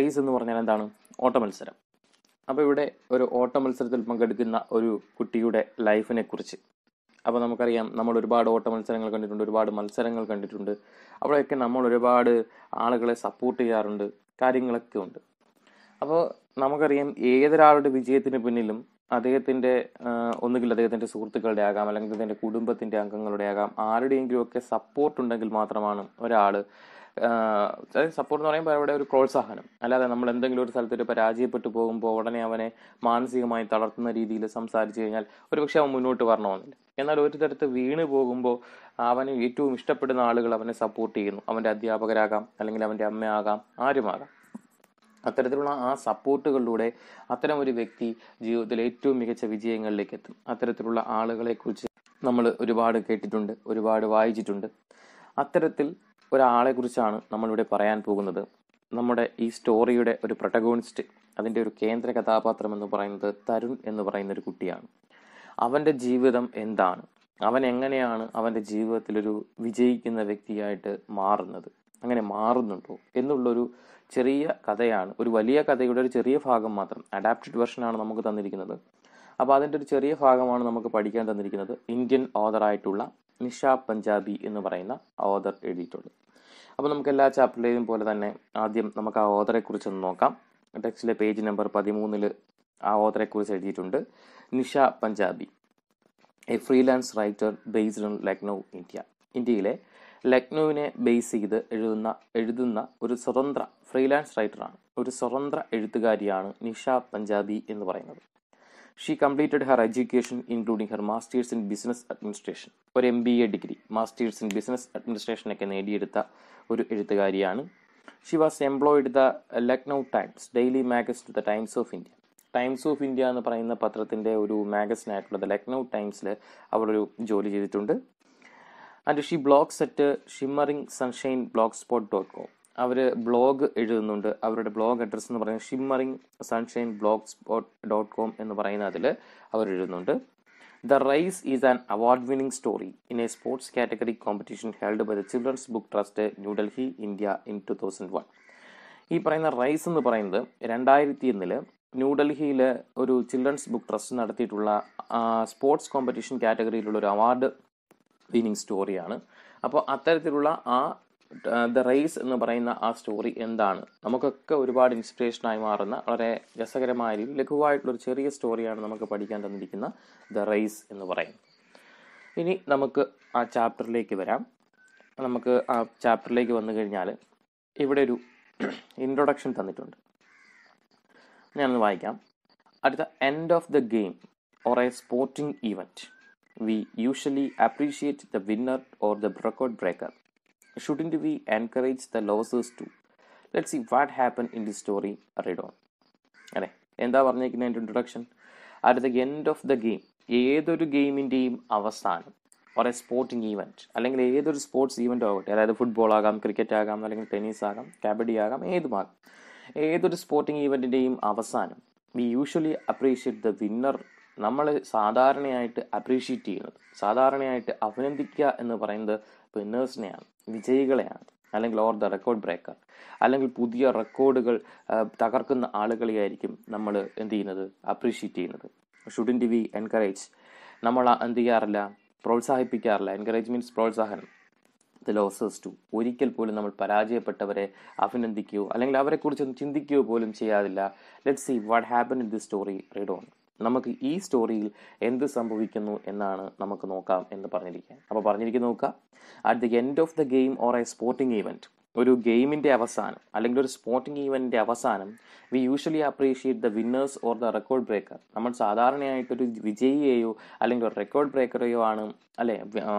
Raise എന്ന് പറഞ്ഞാൽ എന്താണ് ഓട്ട മത്സരം അപ്പോൾ ഇവിടെ ഒരു ഓട്ട മത്സരത്തിൽ പങ്കെടുക്കുന്ന ഒരു കുട്ടിയുടെ ലൈഫിനെ കുറിച്ച് അപ്പോൾ നമുക്കറിയാം നമ്മൾ ഒരുപാട് ഓട്ട മത്സരങ്ങൾ കണ്ടിട്ടുണ്ട് ഒരുപാട് മത്സരങ്ങൾ കണ്ടിട്ടുണ്ട് അവിടെയൊക്കെ നമ്മൾ ഒരുപാട് ആളുകളെ സപ്പോർട്ട് ചെയ്യാറുണ്ട് കാര്യങ്ങളൊക്കെ ഉണ്ട് അപ്പോൾ നമുക്കറിയാം ഏതൊരാളുടെ വിജയത്തിന് പിന്നിലും അദ്ദേഹത്തിൻ്റെ ഒന്നുകിൽ അദ്ദേഹത്തിൻ്റെ സുഹൃത്തുക്കളുടെ ആകാം അല്ലെങ്കിൽ അദ്ദേഹത്തിൻ്റെ കുടുംബത്തിൻ്റെ അംഗങ്ങളുടെ ആകാം ആരുടെയെങ്കിലുമൊക്കെ ഒക്കെ സപ്പോർട്ട് ഉണ്ടെങ്കിൽ മാത്രമാണ് ഒരാൾ അതായത് സപ്പോർട്ട് എന്ന് പറയുമ്പോൾ അവിടെ ഒരു പ്രോത്സാഹനം അല്ലാതെ നമ്മൾ എന്തെങ്കിലും ഒരു സ്ഥലത്തൊരു പരാജയപ്പെട്ടു പോകുമ്പോൾ ഉടനെ അവനെ മാനസികമായി തളർത്തുന്ന രീതിയിൽ സംസാരിച്ചു കഴിഞ്ഞാൽ ഒരുപക്ഷെ അവൻ മുന്നോട്ട് വരണമെന്നില്ല എന്നാൽ ഒരു തരത്ത് വീണ് പോകുമ്പോൾ അവന് ഏറ്റവും ഇഷ്ടപ്പെടുന്ന ആളുകൾ അവനെ സപ്പോർട്ട് ചെയ്യുന്നു അവൻ്റെ അധ്യാപകരാകാം അല്ലെങ്കിൽ അവൻ്റെ അമ്മയാകാം ആരുമാകാം അത്തരത്തിലുള്ള ആ സപ്പോർട്ടുകളിലൂടെ അത്തരം ഒരു വ്യക്തി ജീവിതത്തിൽ ഏറ്റവും മികച്ച വിജയങ്ങളിലേക്ക് എത്തും അത്തരത്തിലുള്ള ആളുകളെക്കുറിച്ച് നമ്മൾ ഒരുപാട് കേട്ടിട്ടുണ്ട് ഒരുപാട് വായിച്ചിട്ടുണ്ട് അത്തരത്തിൽ ഒരാളെ കുറിച്ചാണ് നമ്മളിവിടെ പറയാൻ പോകുന്നത് നമ്മുടെ ഈ സ്റ്റോറിയുടെ ഒരു പ്രൊട്ടഗോണിസ്റ്റ് അതിൻ്റെ ഒരു കേന്ദ്ര കഥാപാത്രം എന്ന് പറയുന്നത് തരുൺ എന്ന് പറയുന്ന ഒരു കുട്ടിയാണ് അവൻ്റെ ജീവിതം എന്താണ് അവൻ എങ്ങനെയാണ് അവൻ്റെ ജീവിതത്തിലൊരു വിജയിക്കുന്ന വ്യക്തിയായിട്ട് മാറുന്നത് അങ്ങനെ മാറുന്നുണ്ടോ എന്നുള്ളൊരു ചെറിയ കഥയാണ് ഒരു വലിയ കഥയുടെ ഒരു ചെറിയ ഭാഗം മാത്രം അഡാപ്റ്റഡ് വെർഷനാണ് നമുക്ക് തന്നിരിക്കുന്നത് അപ്പോൾ അതിൻ്റെ ഒരു ചെറിയ ഭാഗമാണ് നമുക്ക് പഠിക്കാൻ തന്നിരിക്കുന്നത് ഇന്ത്യൻ ഓതറായിട്ടുള്ള നിഷ പഞ്ചാബി എന്ന് പറയുന്ന ഓതർ എഴുതിയിട്ടുള്ളത് അപ്പോൾ നമുക്ക് എല്ലാ ചാപ്റ്ററിലെയും പോലെ തന്നെ ആദ്യം നമുക്ക് ആ ഒന്ന് നോക്കാം ടെക്സ്റ്റിലെ പേജ് നമ്പർ പതിമൂന്നിൽ ആ ഓതറെക്കുറിച്ച് എഴുതിയിട്ടുണ്ട് Nisha Punjabi a freelance writer based in Lucknow India ഇന്ത്യയിലെ ലക്നൌവിനെ ബേസ് ചെയ്ത് എഴുതുന്ന എഴുതുന്ന ഒരു സ്വതന്ത്ര ഫ്രീലാൻസ് റൈറ്ററാണ് ഒരു സ്വതന്ത്ര എഴുത്തുകാരിയാണ് നിഷ പഞ്ചാബി എന്ന് പറയുന്നത് she completed her education including her masters in business administration ഒരു M B A degree masters in business administration ഒക്കെ നേടിയെടുത്ത ഒരു എഴുത്തുകാരിയാണ് she was employed the Lucknow Times daily magazine the Times of India Times of India എന്ന് പറയുന്ന പത്രത്തിൻ്റെ ഒരു magazine ആയിട്ടുള്ള ദ ലക്നൗ ടൈംസിൽ അവളൊരു ജോലി ചെയ്തിട്ടുണ്ട് and she blogs at shimmering sunshine blog spot dot com അവർ ബ്ലോഗ് എഴുതുന്നുണ്ട് അവരുടെ ബ്ലോഗ് അഡ്രസ്സ് എന്ന് പറയുന്നത് shimmering sunshine blog spot dot com എന്ന് പറയുന്ന അതിൽ അവർ എഴുതുന്നുണ്ട് the rise is an award winning story in a sports category competition held by the children's book trust New Delhi India in two thousand one ഈ പറയുന്ന rise എന്ന് പറയുന്നത് രണ്ടായിരത്തി ഒന്നിൽ ന്യൂഡൽഹിയിൽ ഒരു ചിൽഡ്രൻസ് ബുക്ക് ട്രസ്റ്റ് നടത്തിയിട്ടുള്ള സ്പോർട്സ് കോമ്പറ്റീഷൻ കാറ്റഗറിയിലുള്ള ഒരു അവാർഡ് വിന്നിംഗ് സ്റ്റോറിയാണ് അപ്പോൾ അത്തരത്തിലുള്ള ആ ദ റേസ് എന്ന് പറയുന്ന ആ സ്റ്റോറി എന്താണ് നമുക്കൊക്കെ ഒരുപാട് ഇൻസ്പിറേഷനായി മാറുന്ന വളരെ രസകരമായ രീതിയിൽ ഒരു ചെറിയ സ്റ്റോറിയാണ് നമുക്ക് പഠിക്കാൻ തന്നിരിക്കുന്ന ദ റേസ് എന്ന് പറയുന്നത് ഇനി നമുക്ക് ആ ചാപ്റ്ററിലേക്ക് വരാം നമുക്ക് ആ ചാപ്റ്ററിലേക്ക് വന്നു കഴിഞ്ഞാൽ ഇവിടെ ഒരു ഇൻട്രൊഡക്ഷൻ തന്നിട്ടുണ്ട് ഞാനൊന്ന് വായിക്കാം at the end of the game or a sporting event we usually appreciate the winner or the record breaker shouldn't we encourage the losers too? Let see what happen in the story read on അതെ എന്താ പറഞ്ഞിരിക്കുന്നത് എൻ്റെ introduction at the end of the game ഏതൊരു ഗെയിമിൻ്റെയും അവസാനം or A Sporting event അല്ലെങ്കിൽ ഏതൊരു sports event ആവട്ടെ അതായത് ഫുട്ബോൾ ആകാം ക്രിക്കറ്റ് ആകാം അല്ലെങ്കിൽ ടെന്നീസ് ആകാം കബഡി ആകാം ഏതുമാകാം ഏതൊരു സ്പോർട്ടിങ് ഈവൻറ്റിൻ്റെയും അവസാനം we usually appreciate the winner നമ്മൾ സാധാരണയായിട്ട് അപ്രീഷിയേറ്റ് ചെയ്യുന്നത് സാധാരണയായിട്ട് അഭിനന്ദിക്കുക എന്ന് പറയുന്നത് വിന്നേഴ്സിനെയാണ് വിജയികളെയാണ് അല്ലെങ്കിൽ ഓർ ദ റെക്കോർഡ് ബ്രേക്കർ അല്ലെങ്കിൽ പുതിയ റെക്കോർഡുകൾ തകർക്കുന്ന ആളുകളെയായിരിക്കും നമ്മൾ എന്ത് ചെയ്യുന്നത് അപ്രീഷിയേറ്റ് ചെയ്യുന്നത് ഷുഡിൻറ്റ് വി എൻകറേജ് നമ്മൾ എന്ത് ചെയ്യാറില്ല പ്രോത്സാഹിപ്പിക്കാറില്ല എൻകറേജ് മീൻസ് പ്രോത്സാഹനം ദ ലോസേഴ്സ് ടു ഒരിക്കൽ പോലും നമ്മൾ പരാജയപ്പെട്ടവരെ അഭിനന്ദിക്കുകയോ അല്ലെങ്കിൽ അവരെക്കുറിച്ചൊന്നും ചിന്തിക്കുകയോ പോലും ചെയ്യാതില്ല let see what happen in this story read on നമുക്ക് ഈ സ്റ്റോറിയിൽ എന്ത് സംഭവിക്കുന്നു എന്നാണ് നമുക്ക് നോക്കാം എന്ന് പറഞ്ഞിരിക്കുന്നത് അപ്പോൾ പറഞ്ഞിരിക്കുന്ന നോക്കാം at the end of the game or a sporting event ഒരു ഗെയിമിൻ്റെ അവസാനം അല്ലെങ്കിൽ ഒരു സ്പോർട്ടിംഗ് ഈവൻറ്റിൻ്റെ അവസാനം we usually appreciate the winners or the record breaker നമ്മൾ സാധാരണയായിട്ടൊരു വിജയിയെയോ അല്ലെങ്കിൽ ഒരു റെക്കോർഡ് ബ്രേക്കറെയോ ആണ് അല്ലെ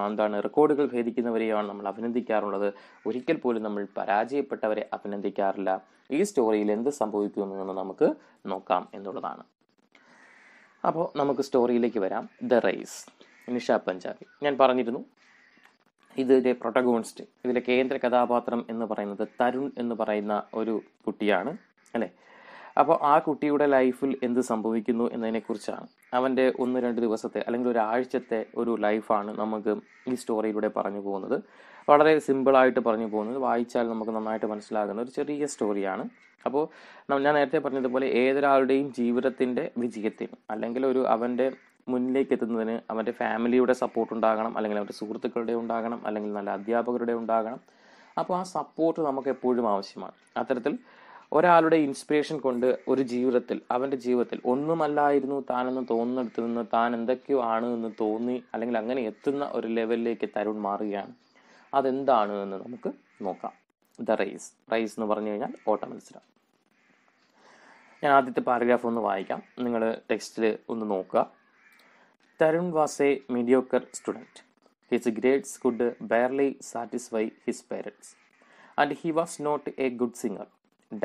എന്താണ് റെക്കോർഡുകൾ ഭേദിക്കുന്നവരെയോ ആണ് നമ്മൾ അഭിനന്ദിക്കാറുള്ളത് ഒരിക്കൽ പോലും നമ്മൾ പരാജയപ്പെട്ടവരെ അഭിനന്ദിക്കാറില്ല ഈ സ്റ്റോറിയിൽ എന്ത് സംഭവിക്കുമെന്ന് നമുക്ക് നോക്കാം എന്നുള്ളതാണ് അപ്പോൾ നമുക്ക് സ്റ്റോറിയിലേക്ക് വരാം ദ റൈസ് നിഷ പഞ്ചാബി ഞാൻ പറഞ്ഞിരുന്നു ഇതിലെ പ്രൊട്ടഗോൺസ്റ്റ് ഇതിലെ കേന്ദ്ര കഥാപാത്രം എന്ന് പറയുന്നത് തരുൺ എന്ന് പറയുന്ന ഒരു കുട്ടിയാണ് അല്ലേ അപ്പോൾ ആ കുട്ടിയുടെ ലൈഫിൽ എന്ത് സംഭവിക്കുന്നു എന്നതിനെക്കുറിച്ചാണ് അവൻ്റെ ഒന്ന് രണ്ട് ദിവസത്തെ അല്ലെങ്കിൽ ഒരാഴ്ചത്തെ ഒരു ലൈഫാണ് നമുക്ക് ഈ സ്റ്റോറിയിലൂടെ പറഞ്ഞു പോകുന്നത് വളരെ സിമ്പിളായിട്ട് പറഞ്ഞു പോകുന്നത് വായിച്ചാൽ നമുക്ക് നന്നായിട്ട് മനസ്സിലാകുന്ന ഒരു ചെറിയ സ്റ്റോറിയാണ് അപ്പോൾ ഞാൻ നേരത്തെ പറഞ്ഞതുപോലെ ഏതൊരാളുടെയും ജീവിതത്തിൻ്റെ വിജയത്തിന് അല്ലെങ്കിൽ ഒരു അവൻ്റെ മുന്നിലേക്ക് എത്തുന്നതിന് അവൻ്റെ ഫാമിലിയുടെ സപ്പോർട്ട് ഉണ്ടാകണം അല്ലെങ്കിൽ അവൻ്റെ സുഹൃത്തുക്കളുടെ ഉണ്ടാകണം അല്ലെങ്കിൽ നല്ല അധ്യാപകരുടെ ഉണ്ടാകണം അപ്പോൾ ആ സപ്പോർട്ട് നമുക്ക് എപ്പോഴും ആവശ്യമാണ് അത്തരത്തിൽ ഒരാളുടെ ഇൻസ്പിറേഷൻ കൊണ്ട് ഒരു ജീവിതത്തിൽ അവൻ്റെ ജീവിതത്തിൽ ഒന്നുമല്ലായിരുന്നു താനെന്ന് തോന്നുന്നിടത്ത് നിന്ന് താൻ എന്തൊക്കെയോ ആണ് എന്ന് തോന്നി അല്ലെങ്കിൽ അങ്ങനെ എത്തുന്ന ഒരു ലെവലിലേക്ക് തരുൺ മാറുകയാണ് അതെന്താണ് എന്ന് നമുക്ക് നോക്കാം ദ റൈസ് റൈസ് എന്ന് പറഞ്ഞു കഴിഞ്ഞാൽ ഓട്ട മത്സരം ഞാൻ ആദ്യത്തെ പാരഗ്രാഫ് ഒന്ന് വായിക്കാം നിങ്ങൾ ടെക്സ്റ്റിൽ ഒന്ന് നോക്കുക Tarun was a mediocre student his grades could barely satisfy his parents and he was not a good singer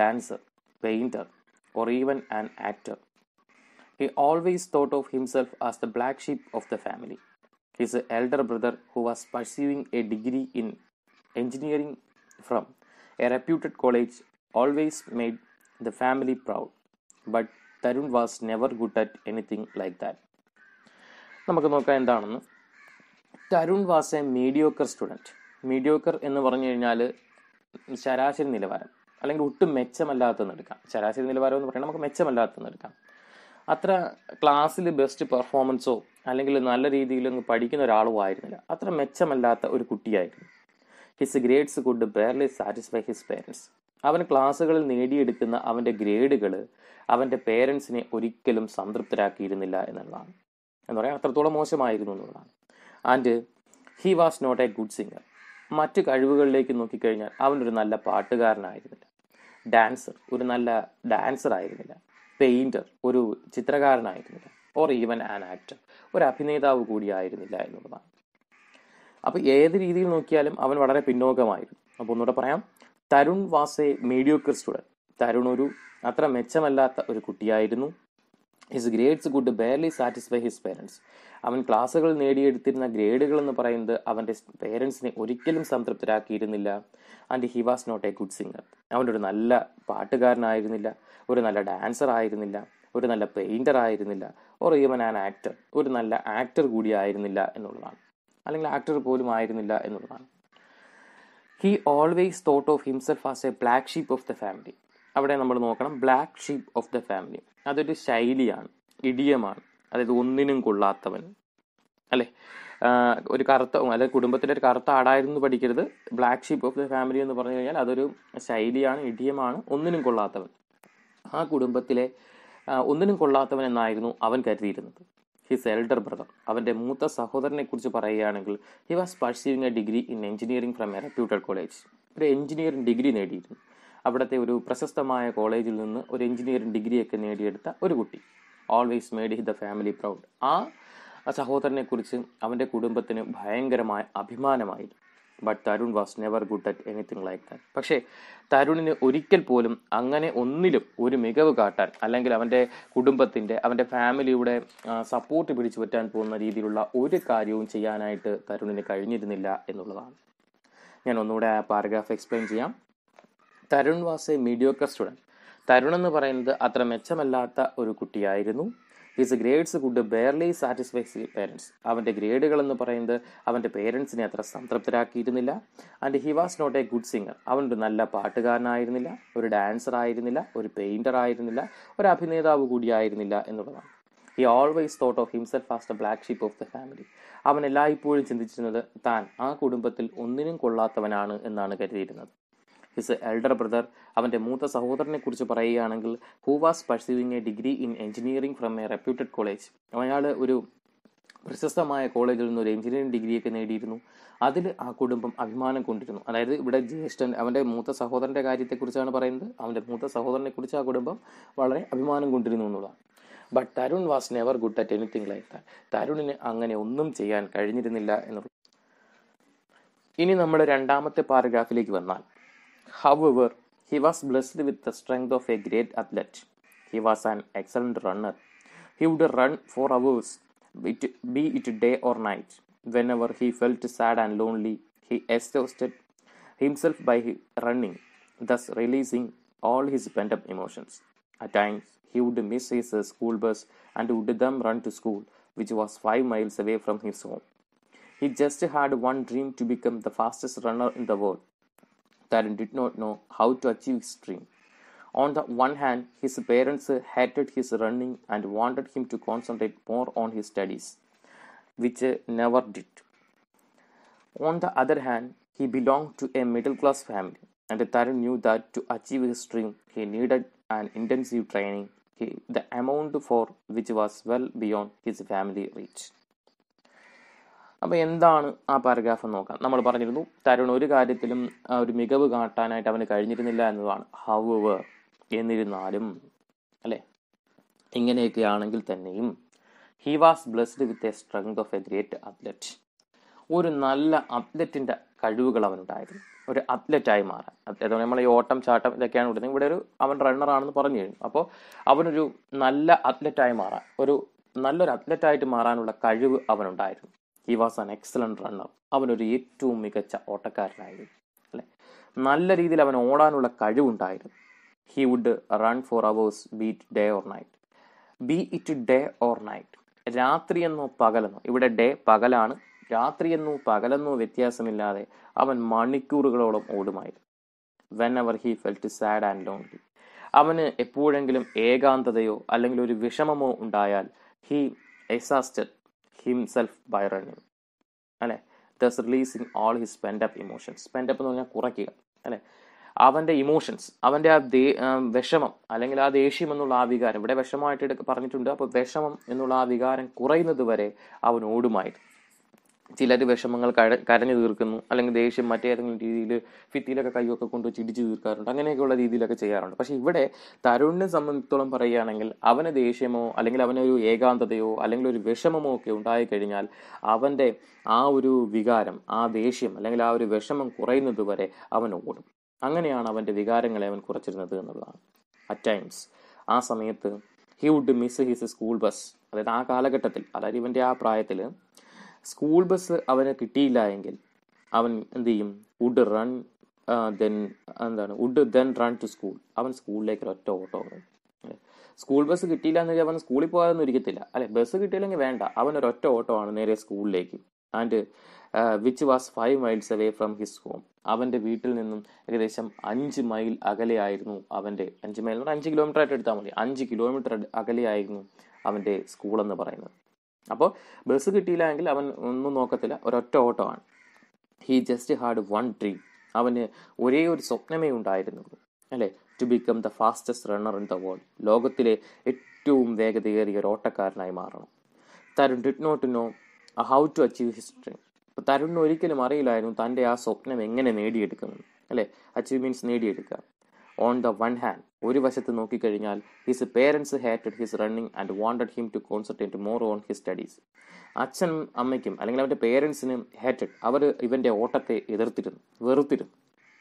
dancer, painter, or even an actor. He always thought of himself as the black sheep of the family. His elder brother, who was pursuing a degree in engineering from a reputed college, always made the family proud. But Tarun was never good at anything like that. നമുക്ക് നോക്കാം എന്താണെന്ന് Tarun was a mediocre student mediocre എന്ന് പറഞ്ഞു കഴിഞ്ഞാൽ ശരാശരി നിലവാരം അല്ലെങ്കിൽ ഒട്ടും മെച്ചമല്ലാത്തതെന്ന് എടുക്കാം ശരാശരി നിലവാരം എന്ന് പറയുന്നത് നമുക്ക് മെച്ചമല്ലാത്തതെന്ന് എടുക്കാം അത്ര ക്ലാസ്സിൽ ബെസ്റ്റ് പെർഫോമൻസോ അല്ലെങ്കിൽ നല്ല രീതിയിൽ പഠിക്കുന്ന ഒരാളും ആയിരുന്നില്ല അത്ര മെച്ചമല്ലാത്ത ഒരു കുട്ടിയായിരുന്നു his grades could barely satisfy his parents അവൻ ക്ലാസ്സുകളിൽ നേടിയെടുക്കുന്ന അവൻ്റെ ഗ്രേഡുകൾ അവൻ്റെ പേരൻസിനെ ഒരിക്കലും സംതൃപ്തരാക്കിയിരുന്നില്ല എന്നുള്ളതാണ് എന്ന് പറയാൻ അത്രത്തോളം മോശമായിരുന്നു എന്നുള്ളതാണ് and he was not a good singer മറ്റ് കഴിവുകളിലേക്ക് നോക്കിക്കഴിഞ്ഞാൽ അവനൊരു നല്ല പാട്ടുകാരനായിരുന്നില്ല ഡാൻസർ ഒരു നല്ല ഡാൻസർ ആയിരുന്നില്ല പെയിന്റർ ഒരു ചിത്രകാരനായിരുന്നില്ല ഓർ ഈവൻ ആൻ ആക്ടർ ഒരു അഭിനേതാവ് കൂടിയായിരുന്നില്ല എന്നുള്ളതാണ് അപ്പോൾ ഏത് രീതിയിൽ നോക്കിയാലും അവൻ വളരെ പിന്നോക്കമായിരുന്നു അപ്പോൾ ഒന്നുകൂടെ പറയാം Tarun was a mediocre student Tarun ഒരു അത്ര മെച്ചമല്ലാത്ത ഒരു കുട്ടിയായിരുന്നു his grades could barely satisfy his parents അവൻ ക്ലാസ്സുകൾ നേടിയെടുത്തിരുന്ന ഗ്രേഡുകൾ എന്ന് പറയുന്നത് അവൻ്റെ പേരൻസിനെ ഒരിക്കലും സംതൃപ്തരാക്കിയിരുന്നില്ല and he was not a good singer അവൻ ഒരു നല്ല പാട്ടുകാരനായിരുന്നില്ല ഒരു നല്ല ഡാൻസർ ആയിരുന്നില്ല ഒരു നല്ല പെയിൻറ്റർ ആയിരുന്നില്ല ഓർ ഈവൻ ആൻ ആക്ടർ ഒരു നല്ല ആക്ടർ കൂടി ആയിരുന്നില്ല എന്നുള്ളതാണ് അല്ലെങ്കിൽ ആക്ടർ പോലും ആയിരുന്നില്ല എന്നുള്ളതാണ് he always thought of himself as a black sheep of the family അവിടെ നമ്മൾ നോക്കണം black sheep of the family അതൊരു ശൈലിയാണ് ഇടിയമാണ് അതായത് ഒന്നിനും കൊള്ളാത്തവൻ അല്ലേ ഒരു കറുത്ത അല്ലെ കുടുംബത്തിൻ്റെ ഒരു കറുത്ത ആടായിരുന്നു പഠിക്കരുത് black sheep of the family എന്ന് പറഞ്ഞു കഴിഞ്ഞാൽ അതൊരു ശൈലിയാണ് ഇടിയമാണ് ഒന്നിനും കൊള്ളാത്തവൻ ആ കുടുംബത്തിലെ ഒന്നിനും കൊള്ളാത്തവൻ എന്നായിരുന്നു അവൻ കരുതിയിരുന്നത് ഹിസ് എൽഡർ ബ്രദർ അവൻ്റെ മൂത്ത സഹോദരനെ കുറിച്ച് പറയുകയാണെങ്കിൽ he was pursuing a degree in engineering from a reputed college ഒരു എഞ്ചിനീയറിംഗ് ഡിഗ്രി നേടിയിരുന്നു അവിടുത്തെ ഒരു പ്രശസ്തമായ കോളേജിൽ നിന്ന് ഒരു എഞ്ചിനീയറിംഗ് ഡിഗ്രിയൊക്കെ നേടിയെടുത്ത ഒരു കുട്ടി always made he the family proud ആ സഹോദരനെക്കുറിച്ച് അവൻ്റെ കുടുംബത്തിന് ഭയങ്കരമായ അഭിമാനമായിരുന്നു but Tarun was never good at anything like that പക്ഷേ തരുണിന് ഒരിക്കൽ പോലും അങ്ങനെ ഒന്നിലും ഒരു മികവ് കാട്ടാൻ അല്ലെങ്കിൽ അവൻ്റെ കുടുംബത്തിൻ്റെ അവൻ്റെ ഫാമിലിയുടെ സപ്പോർട്ട് പിടിച്ചു പറ്റാൻ പോകുന്ന രീതിയിലുള്ള ഒരു കാര്യവും ചെയ്യാനായിട്ട് തരുണിന് കഴിഞ്ഞിരുന്നില്ല എന്നുള്ളതാണ് ഞാൻ ഒന്നുകൂടെ ആ പാരഗ്രാഫ് എക്സ്പ്ലെയിൻ ചെയ്യാം Tarun was a mediocre student Tarun എന്ന് പറയുന്നത് അത്ര മെച്ചമല്ലാത്ത ഒരു കുട്ടിയായിരുന്നു his grades could barely satisfies parents അവൻ്റെ ഗ്രേഡുകൾ എന്ന് പറയുന്നത് അവൻ്റെ പേരൻസിനെ അത്ര സംതൃപ്തരാക്കിയിരുന്നില്ല and he was not a good singer അവനൊരു നല്ല പാട്ടുകാരനായിരുന്നില്ല ഒരു ഡാൻസർ ആയിരുന്നില്ല ഒരു പെയിൻറ്റർ ആയിരുന്നില്ല ഒരു അഭിനേതാവ് കൂടിയായിരുന്നില്ല എന്നുള്ളതാണ് he always thought of himself as the black sheep of the family അവൻ എല്ലായ്പ്പോഴും ചിന്തിച്ചിരുന്നത് താൻ ആ കുടുംബത്തിൽ ഒന്നിനും കൊള്ളാത്തവനാണ് എന്നാണ് കരുതിയിരുന്നത് ഹിസ് എൽഡർ ബ്രദർ അവൻ്റെ മൂത്ത സഹോദരനെ കുറിച്ച് പറയുകയാണെങ്കിൽ who was pursuing a degree in engineering from a reputed college അയാൾ ഒരു പ്രശസ്തമായ കോളേജിൽ നിന്ന് ഒരു എഞ്ചിനീയറിംഗ് ഡിഗ്രിയൊക്കെ നേടിയിരുന്നു അതിൽ ആ കുടുംബം അഭിമാനം കൊണ്ടിരുന്നു അതായത് ഇവിടെ ജ്യേഷ്ഠൻ അവൻ്റെ മൂത്ത സഹോദരൻ്റെ കാര്യത്തെക്കുറിച്ചാണ് പറയുന്നത് അവൻ്റെ മൂത്ത സഹോദരനെ കുറിച്ച് ആ കുടുംബം വളരെ അഭിമാനം കൊണ്ടിരുന്നു എന്നുള്ളതാണ് but Tarun was never good at anything like that തരുണിന് അങ്ങനെ ഒന്നും ചെയ്യാൻ കഴിഞ്ഞിരുന്നില്ല എന്നുള്ളത് ഇനി നമ്മൾ രണ്ടാമത്തെ പാരഗ്രാഫിലേക്ക് വന്നാൽ However, he was blessed with the strength of a great athlete. He was an excellent runner. He would run for hours, be it day or night. Whenever he felt sad and lonely, he exhausted himself by running, thus releasing all his pent up emotions. At times, he would miss his school bus and would then run to school, which was five miles away from his home. He just had one dream to become the fastest runner in the world. Taran did not know how to achieve his dream. On the one hand, his parents hated his running and wanted him to concentrate more on his studies, which never did. On the other hand, he belonged to a middle class family, and Taran knew that to achieve his dream, he needed an intensive training, the amount for which was well beyond his family reach. അപ്പോൾ എന്താണ് ആ paragraph എന്ന് നോക്കാം നമ്മൾ പറഞ്ഞിരുന്നു തരുൺ ഒരു കാര്യത്തിലും ഒരു മികവ് കാട്ടാനായിട്ട് അവന് കഴിഞ്ഞിരുന്നില്ല എന്നതാണ് ഹവ് എന്നിരുന്നാലും അല്ലേ ഇങ്ങനെയൊക്കെ ആണെങ്കിൽ തന്നെയും he was blessed with a strength of a great athlete ഒരു നല്ല അത്ലറ്റിൻ്റെ കഴിവുകൾ അവനുണ്ടായിരുന്നു ഒരു അത്ലറ്റായി മാറാൻ അത്ലറ്റ് നമ്മൾ ഈ ഓട്ടം ചാട്ടം ഇതൊക്കെയാണ് വിടുന്നത് ഇവിടെ ഒരു അവൻ റണ്ണറാണെന്ന് പറഞ്ഞു കഴിഞ്ഞു അപ്പോൾ അവനൊരു നല്ല അത്ലറ്റായി മാറാൻ ഒരു നല്ലൊരു അത്ലറ്റായിട്ട് മാറാനുള്ള കഴിവ് അവനുണ്ടായിരുന്നു he was an excellent runner അവനൊരു ഏറ്റവും മികച്ച ഓട്ടക്കാരനായിരുന്നു അല്ലെ നല്ല രീതിയിൽ അവൻ ഓടാനുള്ള കഴിവുണ്ടായിരുന്നു he would run for hours be it day or night be it day or night രാത്രി എന്നോ പകലെന്നോ ഇവിടെ ഡേ പകലാണ് രാത്രി എന്നോ പകലെന്നോ വ്യത്യാസമില്ലാതെ അവൻ മണിക്കൂറുകളോളം ഓടുമായിരുന്നു whenever he felt sad and lonely അവന് എപ്പോഴെങ്കിലും ഏകാന്തതയോ അല്ലെങ്കിൽ ഒരു വിഷമമോ ഉണ്ടായാൽ he exhausted himself by running അല്ലേ thus releasing all his spend up emotions spend up എന്ന് പറഞ്ഞാൽ കുറയ്ക്കുക അല്ലേ അവൻ്റെ ഇമോഷൻസ് അവൻ്റെ ആ ദേ വിഷമം അല്ലെങ്കിൽ ആ ദേഷ്യം എന്നുള്ള ആ വികാരം ഇവിടെ വിഷമമായിട്ട് പറഞ്ഞിട്ടുണ്ട് അപ്പോൾ വിഷമം എന്നുള്ള ആ വികാരം കുറയുന്നത് വരെ അവൻ ഓടുമായിട്ട് ചിലർ വിഷമങ്ങൾ കരഞ്ഞു തീർക്കുന്നു അല്ലെങ്കിൽ ദേഷ്യം മറ്റേതെങ്കിലും രീതിയിൽ ഭിത്തിയിലൊക്കെ കൈയൊക്കെ കൊണ്ട് ചിടിച്ചു തീർക്കാറുണ്ട് അങ്ങനെയൊക്കെയുള്ള രീതിയിലൊക്കെ ചെയ്യാറുണ്ട് പക്ഷേ ഇവിടെ തരുണിനെ സംബന്ധിച്ചോളം പറയുകയാണെങ്കിൽ അവന് ദേഷ്യമോ അല്ലെങ്കിൽ അവനൊരു ഏകാന്തതയോ അല്ലെങ്കിൽ ഒരു വിഷമമോ ഒക്കെ ഉണ്ടായിക്കഴിഞ്ഞാൽ അവൻ്റെ ആ ഒരു വികാരം ആ ദേഷ്യം അല്ലെങ്കിൽ ആ ഒരു വിഷമം കുറയുന്നത് വരെ അവൻ ഓടും അങ്ങനെയാണ് അവൻ്റെ വികാരങ്ങളെ അവൻ കുറച്ചിരുന്നത് എന്നുള്ളതാണ് അറ്റ് ടൈംസ് ആ സമയത്ത് he would miss his school bus അതായത് ആ കാലഘട്ടത്തിൽ അതായത് ഇവൻ്റെ ആ പ്രായത്തിൽ സ്കൂൾ ബസ് അവന് കിട്ടിയില്ല എങ്കിൽ അവൻ എന്ത് ചെയ്യും വുഡ് റൺ ദെൻ എന്താണ് would then run to school അവൻ സ്കൂളിലേക്ക് ഒറ്റ ഓട്ടോ സ്കൂൾ ബസ് കിട്ടിയില്ല എന്ന് അവൻ സ്കൂളിൽ പോകാതെന്ന് ഇരിക്കത്തില്ല അല്ലെ ബസ് കിട്ടിയില്ലെങ്കിൽ വേണ്ട അവൻ ഒരു ഒറ്റ ഓട്ടോ ആണ് നേരെ സ്കൂളിലേക്ക് and which was five miles away from his home അവൻ്റെ വീട്ടിൽ നിന്നും ഏകദേശം അഞ്ച് മൈൽ അകലെയായിരുന്നു അവൻ്റെ അഞ്ച് മൈൽ എന്ന് പറഞ്ഞാൽ അഞ്ച് കിലോമീറ്റർ ആയിട്ട് എടുത്താൽ മതി അഞ്ച് കിലോമീറ്റർ അകലെയായിരുന്നു അവൻ്റെ സ്കൂളെന്ന് പറയുന്നത് അപ്പോൾ ബസ് കിട്ടിയില്ലെങ്കിൽ അവൻ ഒന്നും നോക്കത്തില്ല ഒരൊറ്റ ഓട്ടമാണ് he just had one dream അവന് ഒരേ ഒരു സ്വപ്നമേ ഉണ്ടായിരുന്നുള്ളൂ അല്ലേ to become the fastest runner in the world ലോകത്തിലെ ഏറ്റവും വേഗതയേറിയ ഒരു ഓട്ടക്കാരനായി മാറണം Tarun did not know how to achieve his dream അപ്പോൾ തരുണിന് ഒരിക്കലും അറിയില്ലായിരുന്നു തൻ്റെ ആ സ്വപ്നം എങ്ങനെ നേടിയെടുക്കുമെന്ന് അല്ലേ അച്ചീവ് മീൻസ് നേടിയെടുക്കുക ഓൺ ദ വൺ ഹാൻഡ് ഒരു വശത്ത് നോക്കിക്കഴിഞ്ഞാൽ his parents hated his running and wanted him to concentrate more on his studies അച്ഛനും അമ്മയ്ക്കും അല്ലെങ്കിൽ അവൻ്റെ പേരൻസിനും ഹേറ്റഡ് അവർ ഇവൻ്റെ ഓട്ടത്തെ എതിർത്തിരുന്നു വെറുത്തിരുന്നു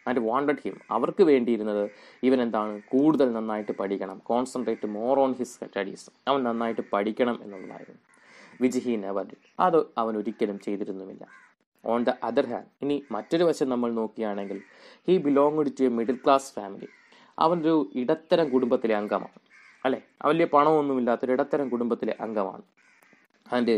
ആൻഡ് വാണ്ടഡ് ഹിം അവർക്ക് വേണ്ടിയിരുന്നത് ഇവൻ എന്താണ് കൂടുതൽ നന്നായിട്ട് പഠിക്കണം concentrate more on his studies അവൻ നന്നായിട്ട് പഠിക്കണം എന്നുള്ളതായിരുന്നു വിജ് ഹി നെവർ ഡിഡ് അത് അവൻ ഒരിക്കലും ചെയ്തിരുന്നുമില്ല ഓൺ ദ അതർ ഹാൻഡ് ഇനി മറ്റൊരു വശം നമ്മൾ നോക്കുകയാണെങ്കിൽ he belonged to a middle class family അവനൊരു ഇടത്തരം കുടുംബത്തിലെ അംഗമാണ് അല്ലേ വലിയ പണമൊന്നുമില്ലാത്തൊരു ഇടത്തരം കുടുംബത്തിലെ അംഗമാണ് ആൻഡ്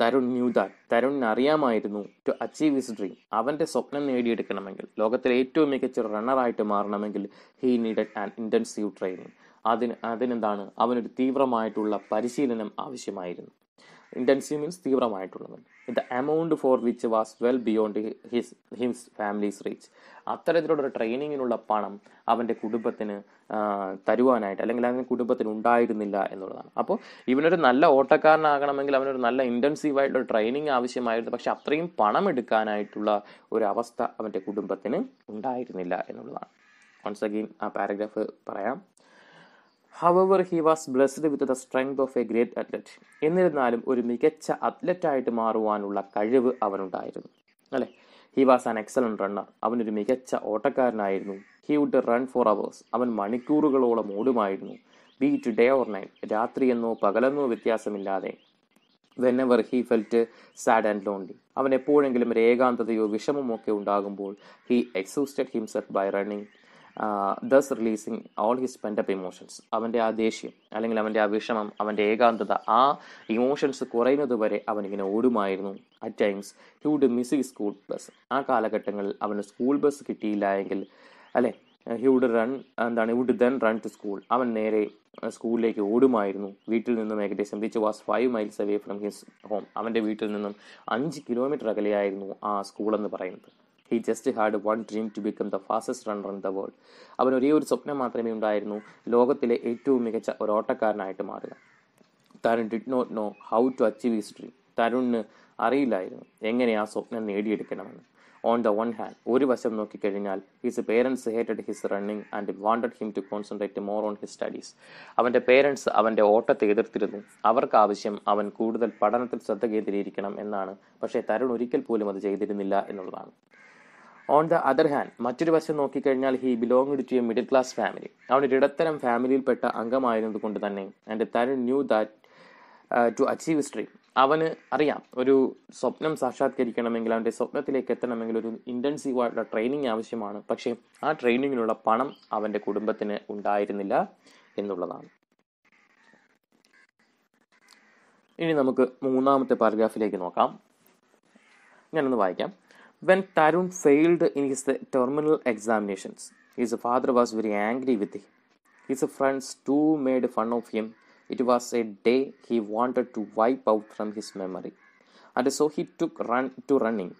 തരുൺ ന്യൂ തരുണിന് അറിയാമായിരുന്നു ടു അച്ചീവ് ഹിസ് ഡ്രീം അവൻ്റെ സ്വപ്നം നേടിയെടുക്കണമെങ്കിൽ ലോകത്തിലെ ഏറ്റവും മികച്ച റണ്ണറായിട്ട് മാറണമെങ്കിൽ he needed an intensive training അതിന് അതിനെന്താണ് അവനൊരു തീവ്രമായിട്ടുള്ള പരിശീലനം ആവശ്യമായിരുന്നു ഇൻറ്റൻസീവ് മീൻസ് തീവ്രമായിട്ടുള്ളത് the amount for which was well beyond his ഹിംസ് ഫാമിലീസ് റീച്ച് അത്തരത്തിലുള്ള ട്രെയിനിങ്ങിനുള്ള പണം അവൻ്റെ കുടുംബത്തിന് തരുവാനായിട്ട് അല്ലെങ്കിൽ അവൻ്റെ കുടുംബത്തിന് ഉണ്ടായിരുന്നില്ല എന്നുള്ളതാണ് അപ്പോൾ ഇവനൊരു നല്ല ഓട്ടക്കാരനാകണമെങ്കിൽ അവനൊരു നല്ല ഇൻറ്റൻസീവായിട്ടുള്ള ട്രെയിനിങ് ആവശ്യമായിരുന്നു പക്ഷെ അത്രയും പണം എടുക്കാനായിട്ടുള്ള ഒരു അവസ്ഥ അവൻ്റെ കുടുംബത്തിന് ഉണ്ടായിരുന്നില്ല എന്നുള്ളതാണ് വൺസ് അഗെയിൻ ആ പാരഗ്രാഫ് പറയാം however he was blessed with the strength of a great athlete എന്നിരുന്നാലും ഒരു മികച്ച അത്ലറ്റായിട്ട് മാറുവാനുള്ള കഴിവ് അവനുണ്ടായിരുന്നു അല്ലേ he was an excellent runner അവനൊരു മികച്ച ഓട്ടക്കാരനായിരുന്നു he would run for hours അവൻ മണിക്കൂറുകളോളം ഓടുമായിരുന്നു ബീറ്റ് ഡേ ഓർ നൈറ്റ് രാത്രിയെന്നോ പകലെന്നോ വ്യത്യാസമില്ലാതെ whenever he felt sad and lonely അവൻ എപ്പോഴെങ്കിലും ഒരു ഏകാന്തതയോ വിഷമമോ ഒക്കെ ഉണ്ടാകുമ്പോൾ he exhausted himself by running thus releasing all his up emotions അവൻ്റെ ആ ദേഷ്യം അല്ലെങ്കിൽ അവൻ്റെ ആ വിഷമം അവൻ്റെ ഏകാന്തത ആ ഇമോഷൻസ് കുറയുന്നത് വരെ അവനിങ്ങനെ ഓടുമായിരുന്നു at times he would miss he school bus ആ കാലഘട്ടങ്ങളിൽ അവന് സ്കൂൾ ബസ് കിട്ടിയില്ല എങ്കിൽ അല്ലേ ഹി വുഡ് റൺ എന്താണ് he would then run to school അവൻ നേരെ സ്കൂളിലേക്ക് ഓടുമായിരുന്നു വീട്ടിൽ നിന്നും ഏകദേശം which was five miles away from his home അവൻ്റെ വീട്ടിൽ നിന്നും അഞ്ച് കിലോമീറ്റർ അകലെയായിരുന്നു ആ സ്കൂളെന്ന് പറയുന്നത് he just had one dream to become the fastest runner in the world അവൻ ഒരേ ഒരു സ്വപ്നം മാത്രമേ ഉണ്ടായിരുന്നു ലോകത്തിലെ ഏറ്റവും മികച്ച ഒരു ഓട്ടക്കാരനായിട്ട് മാറുക Tarun did not know how to achieve his dream തരുണിന് അറിയില്ലായിരുന്നു എങ്ങനെ ആ സ്വപ്നം നേടിയെടുക്കണമെന്ന് ഓൺ ദ വൺ ഹാൻഡ് ഒരു വശം നോക്കിക്കഴിഞ്ഞാൽ his parents hated his running and wanted him to concentrate more on his studies അവൻ്റെ പേരൻസ് അവൻ്റെ ഓട്ടത്തെ എതിർത്തിരുന്നു അവർക്ക് ആവശ്യം അവൻ കൂടുതൽ പഠനത്തിൽ ശ്രദ്ധ കേന്ദ്രീകരിക്കണം എന്നാണ് പക്ഷേ തരുൺ ഒരിക്കൽ പോലും അത് ചെയ്തിരുന്നില്ല എന്നുള്ളതാണ് ഓൺ ദ അതർ ഹാൻഡ് മറ്റൊരു വശം നോക്കിക്കഴിഞ്ഞാൽ he belong to a middle class family അവൻ ഇടത്തരം ഫാമിലിയിൽപ്പെട്ട അംഗമായിരുന്നത് കൊണ്ട് തന്നെ and Tarun knew that to achieve stream അവന് അറിയാം ഒരു സ്വപ്നം സാക്ഷാത്കരിക്കണമെങ്കിൽ അവൻ്റെ സ്വപ്നത്തിലേക്ക് എത്തണമെങ്കിൽ ഒരു ഇൻറ്റൻസീവായിട്ടുള്ള ട്രെയിനിങ് ആവശ്യമാണ് പക്ഷേ ആ ട്രെയിനിങ്ങിനുള്ള പണം അവൻ്റെ കുടുംബത്തിന് ഉണ്ടായിരുന്നില്ല എന്നുള്ളതാണ് ഇനി നമുക്ക് മൂന്നാമത്തെ പാരഗ്രാഫിലേക്ക് നോക്കാം ഞാനൊന്ന് വായിക്കാം When Tarun failed in his terminal examinations, his father was very angry with him. His friends too made fun of him. It was a day he wanted to wipe out from his memory. And so he took run to running.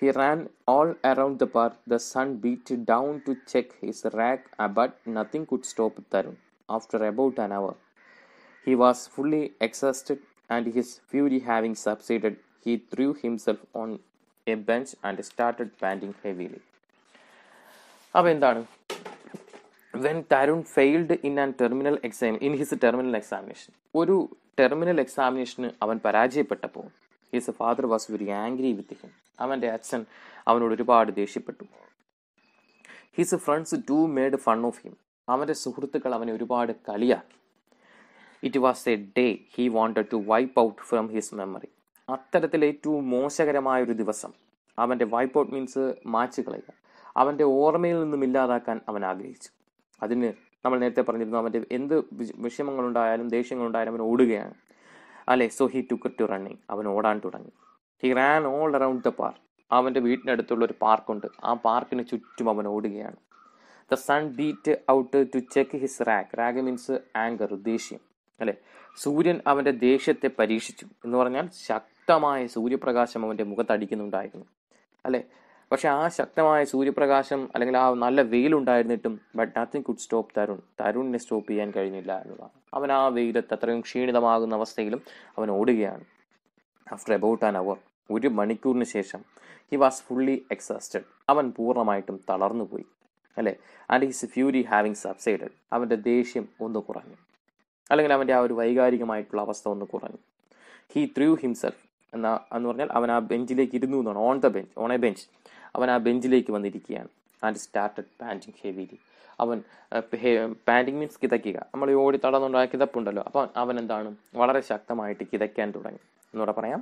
He ran all around the park. The sun beat down to check his rack, uh, but nothing could stop Tarun. After about an hour, he was fully exhausted and his fury having subsided, he threw himself on a bench and started panting heavily അപ്പോൾ എന്താണ് when Tarun failed in an terminal exam in his terminal examination ഒരു terminal എക്സാമിനേഷന് അവൻ പരാജയപ്പെട്ടപ്പോൾ his father was very angry with him അവൻ്റെ അച്ഛൻ അവനോട് ഒരുപാട് ദേഷ്യപ്പെട്ടു his friends too made fun of him അവൻ്റെ സുഹൃത്തുക്കൾ അവനെ ഒരുപാട് കളിയാക്കി it was a day he wanted to wipe out from his memory അത്തരത്തിൽ ഏറ്റവും മോശകരമായ ഒരു ദിവസം അവൻ്റെ വൈപ്പ് ഔട്ട് മീൻസ് മാച്ച് കളയുക അവൻ്റെ ഓർമ്മയിൽ നിന്നും ഇല്ലാതാക്കാൻ അവൻ ആഗ്രഹിച്ചു അതിന് നമ്മൾ നേരത്തെ പറഞ്ഞിരുന്നു അവൻ്റെ എന്ത് വിഷമങ്ങളുണ്ടായാലും ദേഷ്യങ്ങളുണ്ടായാലും അവൻ ഓടുകയാണ് അല്ലെ so he took to running അവൻ ഓടാൻ തുടങ്ങി he ran all around the park അവൻ്റെ വീട്ടിനടുത്തുള്ള ഒരു പാർക്കുണ്ട് ആ പാർക്കിന് ചുറ്റും അവൻ ഓടുകയാണ് the sun beat out to check his rage rage means anger ദേഷ്യം അല്ലെ സൂര്യൻ അവൻ്റെ ദേഷ്യത്തെ പരീക്ഷിച്ചു എന്ന് പറഞ്ഞാൽ ശക്തി ശക്തമായ സൂര്യപ്രകാശം അവൻ്റെ മുഖത്തടിക്കുന്നുണ്ടായിരുന്നു അല്ലേ പക്ഷെ ആ ശക്തമായ സൂര്യപ്രകാശം അല്ലെങ്കിൽ ആ നല്ല വെയിലുണ്ടായിരുന്നിട്ടും but nothing could stop Tarun തരുണിനെ സ്റ്റോപ്പ് ചെയ്യാൻ കഴിഞ്ഞില്ല എന്നുള്ളതാണ് അവൻ ആ വെയിലത്ത് അത്രയും ക്ഷീണിതമാകുന്ന അവസ്ഥയിലും അവൻ ഓടുകയാണ് ആഫ്റ്റർ എബൌട്ട് ആൻ അവർ ഒരു മണിക്കൂറിന് ശേഷം ഹി വാസ് ഫുള്ളി എക്സാസ്റ്റഡ് അവൻ പൂർണ്ണമായിട്ടും തളർന്നുപോയി അല്ലേ and his fury having subsided അവൻ്റെ ദേഷ്യം ഒന്ന് കുറഞ്ഞു അല്ലെങ്കിൽ അവൻ്റെ ആ ഒരു വൈകാരികമായിട്ടുള്ള അവസ്ഥ ഒന്ന് കുറഞ്ഞു ഹി ത്രൂ ഹിംസെൽഫ് എന്നാ എന്ന് പറഞ്ഞാൽ അവൻ ആ ബെഞ്ചിലേക്ക് ഇരുന്നു എന്നാണ് on the bench on a bench അവൻ ആ ബെഞ്ചിലേക്ക് വന്നിരിക്കുകയാണ് ആൻഡ് സ്റ്റാർട്ടഡ് പാൻറ്റിങ് ഹെവിലി അവൻ പാൻറ്റിങ് മീൻസ് കിതയ്ക്കുക നമ്മൾ ഈ ഓടി ആ കിതപ്പുണ്ടല്ലോ അപ്പോൾ അവൻ എന്താണ് വളരെ ശക്തമായിട്ട് കിതയ്ക്കാൻ തുടങ്ങി എന്നൂടെ പറയാം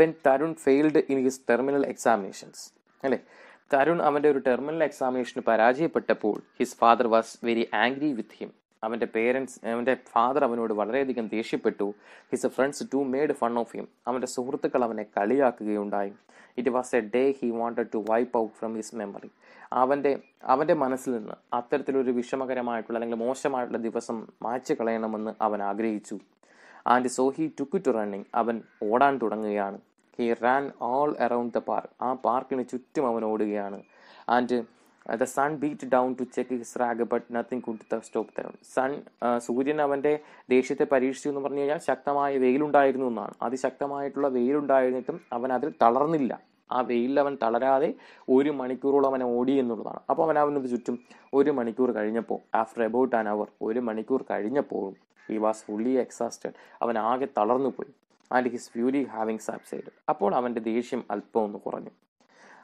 when Tarun failed in his terminal examinations അല്ലേ തരുൺ അവൻ്റെ ഒരു ടെർമിനൽ എക്സാമിനേഷന് പരാജയപ്പെട്ടപ്പോൾ his father was very angry with him അവൻ്റെ പേരൻസ് അവൻ്റെ ഫാദർ അവനോട് വളരെയധികം ദേഷ്യപ്പെട്ടു his friends too made fun of him അവൻ്റെ സുഹൃത്തുക്കൾ അവനെ കളിയാക്കുകയുണ്ടായി it was a day he wanted to wipe out from his memory അവൻ്റെ അവൻ്റെ മനസ്സിൽ നിന്ന് അത്തരത്തിലൊരു വിഷമകരമായിട്ടുള്ള അല്ലെങ്കിൽ മോശമായിട്ടുള്ള ദിവസം മായ്ച്ചു കളയണമെന്ന് അവൻ ആഗ്രഹിച്ചു and so he took to running അവൻ ഓടാൻ തുടങ്ങുകയാണ് he ran all around the park ആ പാർക്കിന് ചുറ്റും അവൻ ഓടുകയാണ് and the sun beat down to check his rage but nothing nothing could stop them. Sun uh, സൂര്യൻ അവൻ്റെ ദേഷ്യത്തെ പരീക്ഷിച്ചു എന്ന് പറഞ്ഞു കഴിഞ്ഞാൽ ശക്തമായ വെയിലുണ്ടായിരുന്നു എന്നാണ് അതിശക്തമായിട്ടുള്ള വെയിലുണ്ടായിരുന്നിട്ടും അവൻ അതിൽ തളർന്നില്ല ആ വെയിലിൽ അവൻ തളരാതെ ഒരു മണിക്കൂറോളം അവൻ ഓടി എന്നുള്ളതാണ് അപ്പോൾ അവൻ അവനത് ചുറ്റും ഒരു മണിക്കൂർ കഴിഞ്ഞപ്പോൾ ആഫ്റ്റർ എബൌട്ട് ആൻ അവർ ഒരു മണിക്കൂർ കഴിഞ്ഞപ്പോഴും ഹി വാസ് ഫുള്ളി എക്സാസ്റ്റഡ് അവൻ ആകെ തളർന്നു പോയി and his fury having subside അപ്പോൾ അവൻ്റെ ദേഷ്യം അല്പം ഒന്ന് കുറഞ്ഞു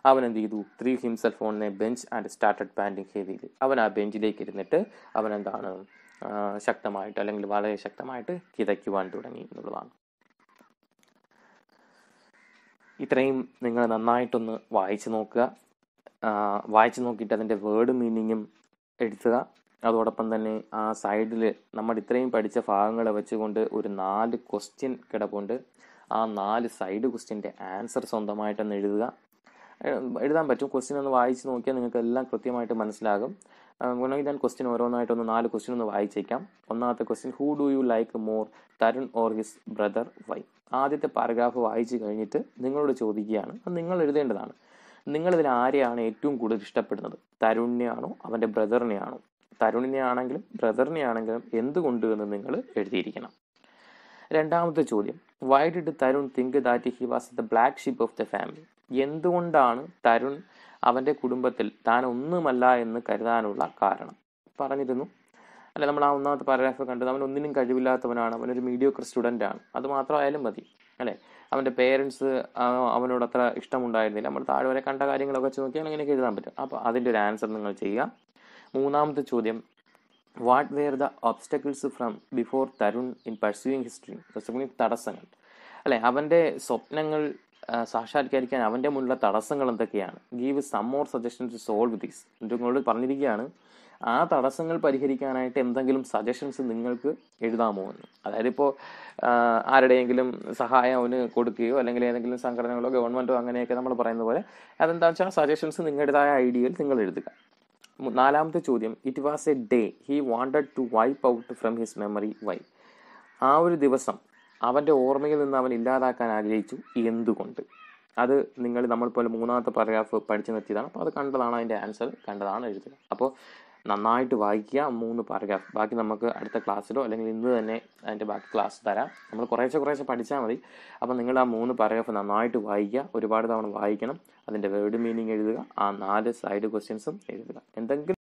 അവൻ എന്ത് ചെയ്തു threw himself on a bench and started panting heavily അവൻ ആ ബെഞ്ചിലേക്ക് ഇരുന്നിട്ട് അവൻ എന്താണ് ശക്തമായിട്ട് അല്ലെങ്കിൽ വളരെ ശക്തമായിട്ട് കിതയ്ക്കുവാൻ തുടങ്ങി എന്നുള്ളതാണ് ഇത്രയും നിങ്ങൾ നന്നായിട്ടൊന്ന് വായിച്ചു നോക്കുക വായിച്ചു നോക്കിയിട്ട് അതിൻ്റെ വേർഡ് മീനിങ്ങും എഴുതുക അതോടൊപ്പം തന്നെ ആ സൈഡിൽ നമ്മൾ ഇത്രയും പഠിച്ച ഭാഗങ്ങളെ വെച്ചുകൊണ്ട് ഒരു നാല് ക്വസ്റ്റ്യൻ കിടപ്പുണ്ട് ആ നാല് സൈഡ് ക്വസ്റ്റ്യൻ്റെ ആൻസർ സ്വന്തമായിട്ടൊന്ന് എഴുതുക എഴുതാൻ പറ്റും ക്വസ്റ്റ്യൻ ഒന്ന് വായിച്ച് നോക്കിയാൽ നിങ്ങൾക്ക് എല്ലാം കൃത്യമായിട്ട് മനസ്സിലാകും വേണമെങ്കിൽ ഞാൻ ക്വസ്റ്റ്യൻ ഓരോന്നായിട്ടൊന്ന് നാല് ക്വസ്റ്റ്യൻ ഒന്ന് വായിച്ചേക്കാം ഒന്നാമത്തെ question who do you like more Tarun or his brother why ആദ്യത്തെ പാരഗ്രാഫ് വായിച്ചു കഴിഞ്ഞിട്ട് നിങ്ങളോട് ചോദിക്കുകയാണ് അത് നിങ്ങൾ എഴുതേണ്ടതാണ് നിങ്ങളിതിൽ ആരെയാണ് ഏറ്റവും കൂടുതൽ ഇഷ്ടപ്പെടുന്നത് തരുണിനെയാണോ അവൻ്റെ ബ്രദറിനെയാണോ തരുണിനെ ആണെങ്കിലും ബ്രദറിനെ ആണെങ്കിലും എന്തുകൊണ്ട് എന്ന് നിങ്ങൾ എഴുതിയിരിക്കണം രണ്ടാമത്തെ ചോദ്യം why did Tarun think that he was the black sheep of the family എന്തുകൊണ്ടാണ് തരുൺ അവൻ്റെ കുടുംബത്തിൽ താൻ ഒന്നുമല്ല എന്ന് കരുതാനുള്ള കാരണം പറഞ്ഞിരുന്നു അല്ലെ നമ്മൾ ആ ഒന്നാമത്തെ പാരഗ്രാഫ് കണ്ടത് അവൻ ഒന്നിനും കഴിവില്ലാത്തവനാണ് അവനൊരു മീഡിയോക്കർ സ്റ്റുഡൻ്റ് ആണ് അത് മാത്രമായാലും മതി അല്ലേ അവൻ്റെ പേരൻസ് അവനോട് അത്ര ഇഷ്ടമുണ്ടായിരുന്നില്ല നമ്മൾ താഴെ വരെ കണ്ട കാര്യങ്ങളൊക്കെ വെച്ച് നോക്കിയാൽ അങ്ങനെയൊക്കെ എഴുതാൻ പറ്റും അപ്പോൾ അതിൻ്റെ ഒരു ആൻസർ നിങ്ങൾ ചെയ്യുക മൂന്നാമത്തെ ചോദ്യം what were the obstacles from before Tarun in pursuing history തടസ്സങ്ങൾ അല്ലെ അവൻ്റെ സ്വപ്നങ്ങൾ സാക്ഷാത്കരിക്കാൻ അവൻ്റെ മുന്നിലുള്ള തടസ്സങ്ങൾ എന്തൊക്കെയാണ് give some more suggestion to solve these നിങ്ങളോട് പറഞ്ഞിരിക്കുകയാണ് ആ തടസ്സങ്ങൾ പരിഹരിക്കാനായിട്ട് എന്തെങ്കിലും സജഷൻസ് നിങ്ങൾക്ക് എഴുതാമോ എന്ന് അതായത് ഇപ്പോൾ ആരുടെയെങ്കിലും സഹായം അവന് കൊടുക്കുകയോ അല്ലെങ്കിൽ ഏതെങ്കിലും സംഘടനകളോ ഗവൺമെൻറ്റോ അങ്ങനെയൊക്കെ നമ്മൾ പറയുന്ന പോലെ അതെന്താ വെച്ചാൽ സജഷൻസ് നിങ്ങളുടേതായ ഐഡിയയിൽ നിങ്ങൾ എഴുതുക നാലാമത്തെ ചോദ്യം it was a day he wanted to wipe out from his memory why ആ ഒരു ദിവസം അവൻ്റെ ഓർമ്മയിൽ നിന്ന് അവൻ ഇല്ലാതാക്കാൻ ആഗ്രഹിച്ചു എന്തുകൊണ്ട് അത് നിങ്ങൾ നമ്മൾ പോലെ മൂന്നാമത്തെ പാരഗ്രാഫ് പഠിച്ചു നിർത്തിയതാണ് അപ്പോൾ അത് കണ്ടതാണ് അതിൻ്റെ ആൻസർ കണ്ടതാണ് എഴുതുക അപ്പോൾ നന്നായിട്ട് വായിക്കുക മൂന്ന് പാരഗ്രാഫ് ബാക്കി നമുക്ക് അടുത്ത ക്ലാസ്സിലോ അല്ലെങ്കിൽ ഇന്ന് തന്നെ അതിൻ്റെ ബാക്കി ക്ലാസ് തരാം നമ്മൾ കുറേശ്ശെ കുറേശ്ശെ പഠിച്ചാൽ മതി അപ്പോൾ നിങ്ങൾ ആ മൂന്ന് പാരഗ്രാഫ് നന്നായിട്ട് വായിക്കുക ഒരുപാട് തവണ വായിക്കണം അതിൻ്റെ വേർഡ് മീനിങ് എഴുതുക ആ നാല് സൈഡ് ക്വസ്റ്റ്യൻസും എഴുതുക എന്തെങ്കിലും